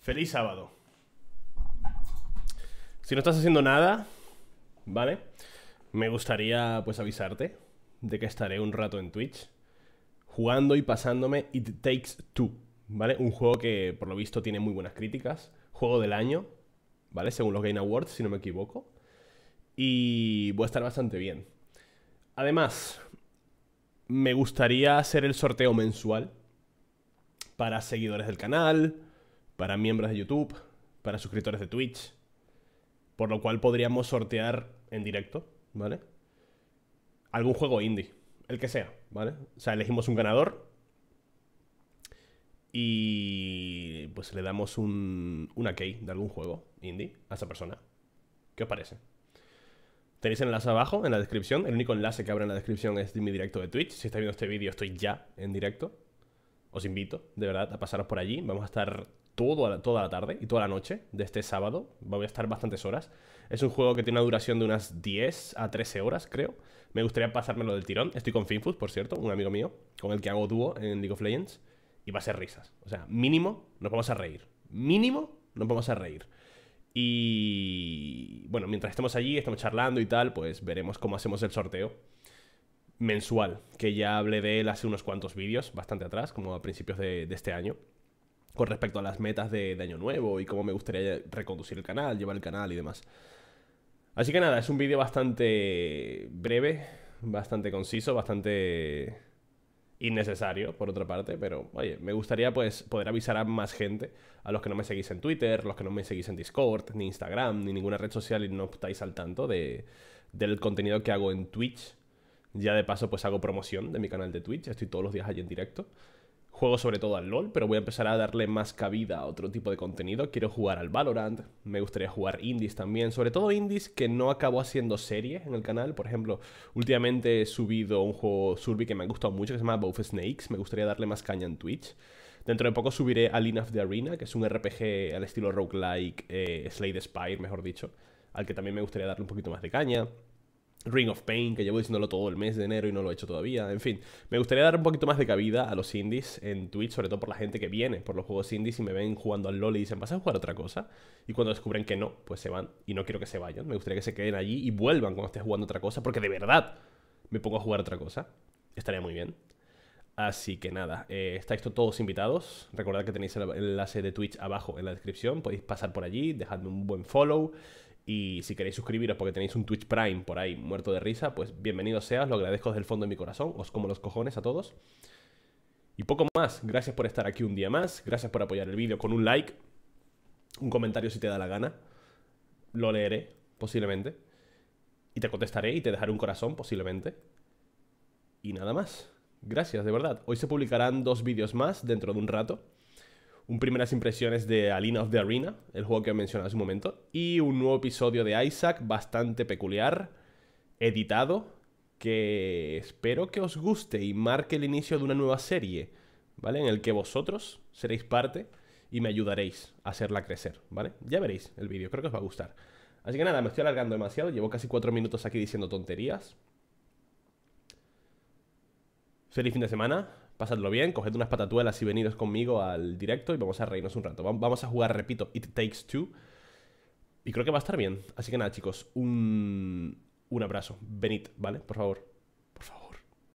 Feliz sábado. Si no estás haciendo nada, ¿vale? Me gustaría pues avisarte de que estaré un rato en Twitch jugando y pasándome It Takes Two, ¿vale? Un juego que por lo visto tiene muy buenas críticas, juego del año, ¿vale? Según los Game Awards, si no me equivoco. Y voy a estar bastante bien. Además, me gustaría hacer el sorteo mensual para seguidores del canal, para miembros de YouTube, para suscriptores de Twitch, por lo cual podríamos sortear en directo, ¿vale? Algún juego indie, el que sea, ¿vale? O sea, elegimos un ganador y pues le damos un, una key de algún juego indie a esa persona. ¿Qué os parece? Tenéis el enlace abajo en la descripción. El único enlace que abre en la descripción es de mi directo de Twitch. Si estáis viendo este vídeo, estoy ya en directo. Os invito, de verdad, a pasaros por allí. Vamos a estar toda la tarde y toda la noche de este sábado. Voy a estar bastantes horas. Es un juego que tiene una duración de unas 10 a 13 horas, creo. Me gustaría pasármelo del tirón. Estoy con Finfus, por cierto, un amigo mío, con el que hago dúo en League of Legends. Y va a ser risas. O sea, mínimo nos vamos a reír. Mínimo nos vamos a reír. Y bueno, mientras estemos allí, estamos charlando y tal, pues veremos cómo hacemos el sorteo mensual, que ya hablé de él hace unos cuantos vídeos, bastante atrás, como a principios de este año con respecto a las metas de, Año Nuevo y cómo me gustaría reconducir el canal, llevar el canal y demás. Así que nada, es un vídeo bastante breve, bastante conciso, bastante innecesario por otra parte, pero oye, me gustaría pues poder avisar a más gente, a los que no me seguís en Twitter, los que no me seguís en Discord, ni Instagram, ni ninguna red social y no estáis al tanto de, del contenido que hago en Twitch. Ya de paso pues hago promoción de mi canal de Twitch, estoy todos los días allí en directo. Juego sobre todo al LOL, pero voy a empezar a darle más cabida a otro tipo de contenido. Quiero jugar al Valorant, me gustaría jugar indies también, sobre todo indies que no acabo haciendo serie en el canal. Por ejemplo, últimamente he subido un juego surby que me ha gustado mucho, que se llama Both Snakes. Me gustaría darle más caña en Twitch. Dentro de poco subiré a enough of the Arena, que es un RPG al estilo roguelike, eh, Slay Spire, mejor dicho, al que también me gustaría darle un poquito más de caña. Ring of Pain, que llevo diciéndolo todo el mes de enero y no lo he hecho todavía. En fin, me gustaría dar un poquito más de cabida a los indies en Twitch, sobre todo por la gente que viene por los juegos indies y me ven jugando al LOL y dicen, ¿vas a jugar otra cosa? Y cuando descubren que no, pues se van. Y no quiero que se vayan, me gustaría que se queden allí y vuelvan cuando esté jugando otra cosa, porque de verdad me pongo a jugar otra cosa. Estaría muy bien. Así que nada, eh, estáis todos invitados. Recordad que tenéis el enlace de Twitch abajo en la descripción. Podéis pasar por allí, dejadme un buen follow. Y si queréis suscribiros porque tenéis un Twitch Prime por ahí muerto de risa, pues bienvenido seas, lo agradezco desde el fondo de mi corazón, os como los cojones a todos. Y poco más, gracias por estar aquí un día más, gracias por apoyar el vídeo con un like, un comentario si te da la gana, lo leeré posiblemente, y te contestaré y te dejaré un corazón posiblemente. Y nada más, gracias de verdad. Hoy se publicarán dos vídeos más dentro de un rato un primeras impresiones de Alina of the Arena, el juego que mencioné hace un momento, y un nuevo episodio de Isaac bastante peculiar, editado, que espero que os guste y marque el inicio de una nueva serie, ¿vale? En el que vosotros seréis parte y me ayudaréis a hacerla crecer, ¿vale? Ya veréis el vídeo, creo que os va a gustar. Así que nada, me estoy alargando demasiado, llevo casi cuatro minutos aquí diciendo tonterías. Feliz fin de semana, Pasadlo bien, coged unas patatuelas y venid conmigo al directo y vamos a reírnos un rato. Vamos a jugar, repito, It Takes Two. Y creo que va a estar bien. Así que nada, chicos, un, un abrazo. Venid, ¿vale? Por favor.